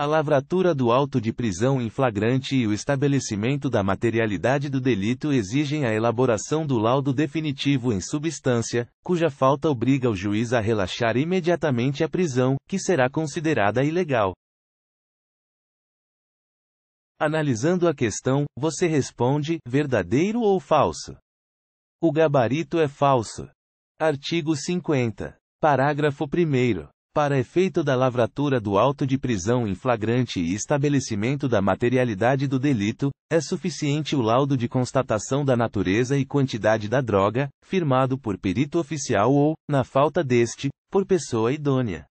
A lavratura do auto de prisão em flagrante e o estabelecimento da materialidade do delito exigem a elaboração do laudo definitivo em substância, cuja falta obriga o juiz a relaxar imediatamente a prisão, que será considerada ilegal. Analisando a questão, você responde: verdadeiro ou falso? O gabarito é falso. Artigo 50. Parágrafo 1 para efeito da lavratura do auto de prisão em flagrante e estabelecimento da materialidade do delito, é suficiente o laudo de constatação da natureza e quantidade da droga, firmado por perito oficial ou, na falta deste, por pessoa idônea.